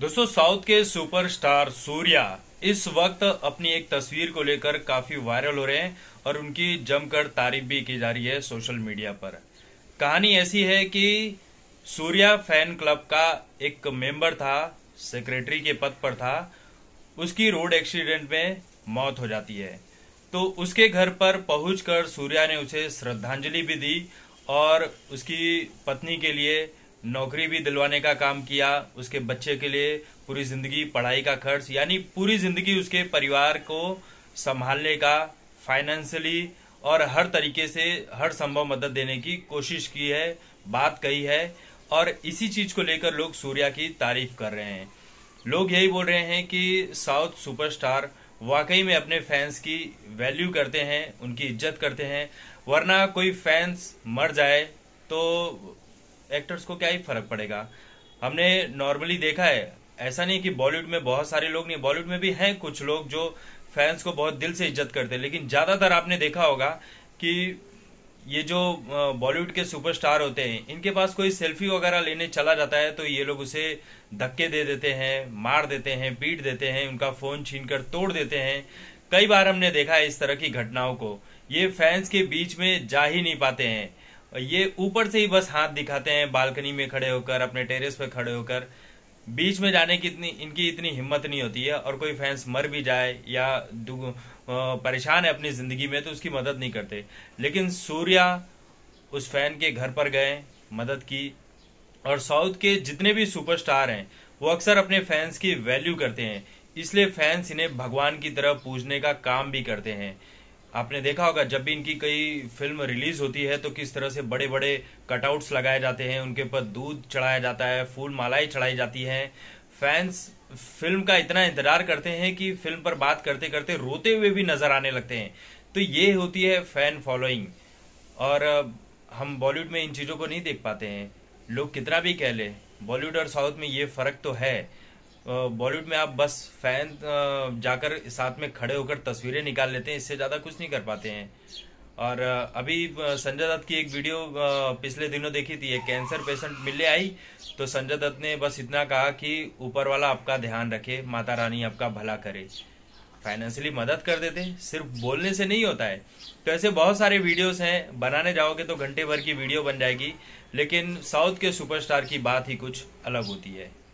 दोस्तों साउथ के सुपरस्टार सूर्या इस वक्त अपनी एक तस्वीर को लेकर काफी वायरल हो रहे हैं और उनकी जमकर तारीफ भी की जा रही है सोशल मीडिया पर कहानी ऐसी है कि सूर्या फैन क्लब का एक मेंबर था सेक्रेटरी के पद पर था उसकी रोड एक्सीडेंट में मौत हो जाती है तो उसके घर पर पहुंचकर सूर्या ने उसे श्रद्धांजलि भी दी और उसकी पत्नी के लिए नौकरी भी दिलवाने का काम किया उसके बच्चे के लिए पूरी जिंदगी पढ़ाई का खर्च यानी पूरी जिंदगी उसके परिवार को संभालने का फाइनेंशियली और हर तरीके से हर संभव मदद देने की कोशिश की है बात कही है और इसी चीज को लेकर लोग सूर्या की तारीफ कर रहे हैं लोग यही बोल रहे हैं कि साउथ सुपरस्टार वाकई में अपने फैंस की वैल्यू करते हैं उनकी इज्जत करते हैं वरना कोई फैंस मर जाए तो एक्टर्स को क्या ही फर्क पड़ेगा हमने नॉर्मली देखा है ऐसा नहीं कि बॉलीवुड में बहुत सारे लोग नहीं बॉलीवुड में भी हैं कुछ लोग जो फैंस को बहुत दिल से इज्जत करते हैं लेकिन ज्यादातर आपने देखा होगा कि ये जो बॉलीवुड के सुपरस्टार होते हैं इनके पास कोई सेल्फी वगैरह लेने चला जाता है तो ये लोग उसे धक्के दे देते हैं मार देते हैं पीट देते हैं उनका फोन छीनकर तोड़ देते हैं कई बार हमने देखा है इस तरह की घटनाओं को ये फैंस के बीच में जा ही नहीं पाते हैं ये ऊपर से ही बस हाथ दिखाते हैं बालकनी में खड़े होकर अपने टेरेस पे खड़े होकर बीच में जाने की इतनी इनकी इतनी हिम्मत नहीं होती है और कोई फैंस मर भी जाए या परेशान है अपनी ज़िंदगी में तो उसकी मदद नहीं करते लेकिन सूर्या उस फैन के घर पर गए मदद की और साउथ के जितने भी सुपरस्टार हैं वो अक्सर अपने फैंस की वैल्यू करते हैं इसलिए फैंस इन्हें भगवान की तरह पूजने का काम भी करते हैं आपने देखा होगा जब भी इनकी कई फिल्म रिलीज होती है तो किस तरह से बड़े बड़े कटआउट्स लगाए जाते हैं उनके ऊपर दूध चढ़ाया जाता है फूल मालाएं चढ़ाई जाती हैं फैंस फिल्म का इतना इंतजार करते हैं कि फिल्म पर बात करते करते रोते हुए भी नजर आने लगते हैं तो ये होती है फैन फॉलोइंग और हम बॉलीवुड में इन चीज़ों को नहीं देख पाते हैं लोग कितना भी कह ले बॉलीवुड और साउथ में ये फ़र्क तो है बॉलीवुड में आप बस फैन जाकर साथ में खड़े होकर तस्वीरें निकाल लेते हैं इससे ज़्यादा कुछ नहीं कर पाते हैं और अभी संजय दत्त की एक वीडियो पिछले दिनों देखी थी एक कैंसर पेशेंट मिलने आई तो संजय दत्त ने बस इतना कहा कि ऊपर वाला आपका ध्यान रखे माता रानी आपका भला करे फाइनेंशियली मदद कर देते सिर्फ बोलने से नहीं होता है तो ऐसे बहुत सारे वीडियोस हैं बनाने जाओगे तो घंटे भर की वीडियो बन जाएगी लेकिन साउथ के सुपरस्टार की बात ही कुछ अलग होती है